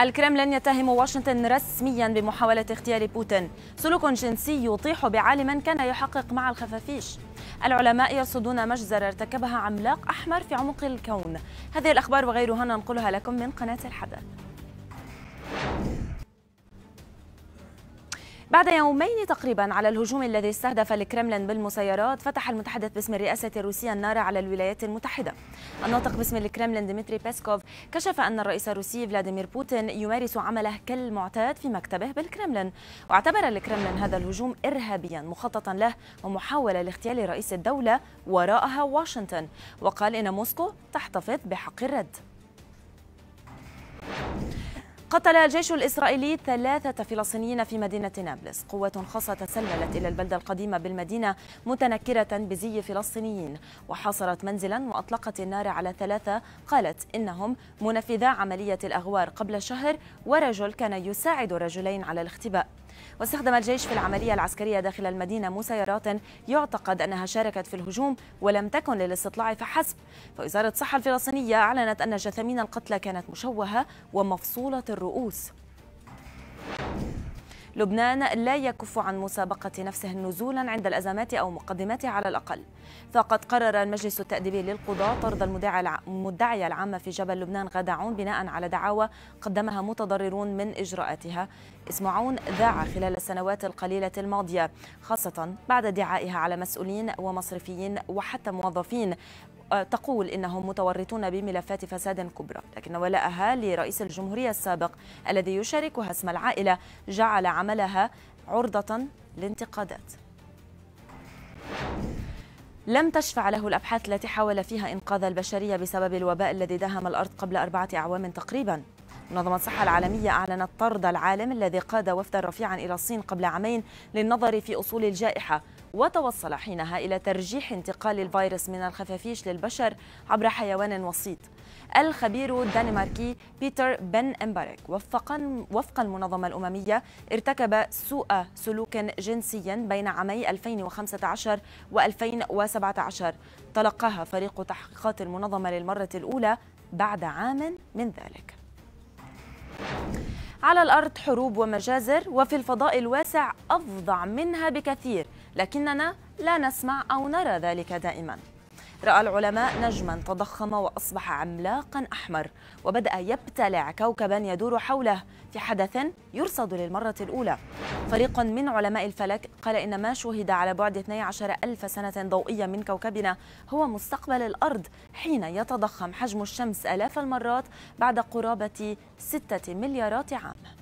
الكرملين يتهم واشنطن رسميا بمحاولة اغتيال بوتين سلوك جنسي يطيح بعالم كان يحقق مع الخفافيش العلماء يرصدون مجزرة ارتكبها عملاق أحمر في عمق الكون هذه الأخبار وغيرها ننقلها لكم من قناة الحدث بعد يومين تقريبا على الهجوم الذي استهدف الكرملين بالمسيرات فتح المتحدث باسم الرئاسة الروسية النار على الولايات المتحدة الناطق باسم الكرملين ديمتري بيسكوف كشف أن الرئيس الروسي فلاديمير بوتين يمارس عمله كالمعتاد في مكتبه بالكرملين واعتبر الكرملين هذا الهجوم إرهابيا مخططا له ومحاولة لاغتيال رئيس الدولة وراءها واشنطن وقال إن موسكو تحتفظ بحق الرد قتل الجيش الإسرائيلي ثلاثة فلسطينيين في مدينة نابلس قوة خاصة تسللت إلى البلدة القديمة بالمدينة متنكرة بزي فلسطينيين وحاصرت منزلا وأطلقت النار على ثلاثة قالت إنهم منفذا عملية الأغوار قبل شهر ورجل كان يساعد رجلين على الاختباء واستخدم الجيش في العملية العسكرية داخل المدينة مسيرات يعتقد أنها شاركت في الهجوم ولم تكن للاستطلاع فحسب فوزارة الصحة الفلسطينية أعلنت أن جثامين القتلى كانت مشوهة ومفصولة الرؤوس لبنان لا يكف عن مسابقة نفسه نزولا عند الأزمات أو مقدماتها على الأقل فقد قرر المجلس التأديبي للقضاة طرد المدعية العامة في جبل لبنان غداعون بناء على دعاوى قدمها متضررون من إجراءاتها عون ذاع خلال السنوات القليلة الماضية خاصة بعد دعائها على مسؤولين ومصرفيين وحتى موظفين آه، تقول انهم متورطون بملفات فساد كبرى، لكن ولاءها لرئيس الجمهوريه السابق الذي يشاركها اسم العائله جعل عملها عرضة لانتقادات لم تشفع له الأبحاث التي حاول فيها إنقاذ البشرية بسبب الوباء الذي داهم الأرض قبل أربعة أعوام تقريباً منظمة الصحة العالمية أعلنت طرد العالم الذي قاد وفدا رفيعا إلى الصين قبل عامين للنظر في أصول الجائحة وتوصل حينها إلى ترجيح انتقال الفيروس من الخفافيش للبشر عبر حيوان وسيط الخبير الدنماركي بيتر بن امبارك وفقا وفق المنظمة الأممية ارتكب سوء سلوك جنسيا بين عامي 2015 و 2017 تلقاها فريق تحقيقات المنظمة للمرة الأولى بعد عام من ذلك على الأرض حروب ومجازر وفي الفضاء الواسع أفظع منها بكثير لكننا لا نسمع أو نرى ذلك دائماً رأى العلماء نجما تضخم وأصبح عملاقا أحمر وبدأ يبتلع كوكبا يدور حوله في حدث يرصد للمرة الأولى فريق من علماء الفلك قال إن ما شهد على بعد 12 ألف سنة ضوئية من كوكبنا هو مستقبل الأرض حين يتضخم حجم الشمس آلاف المرات بعد قرابة 6 مليارات عام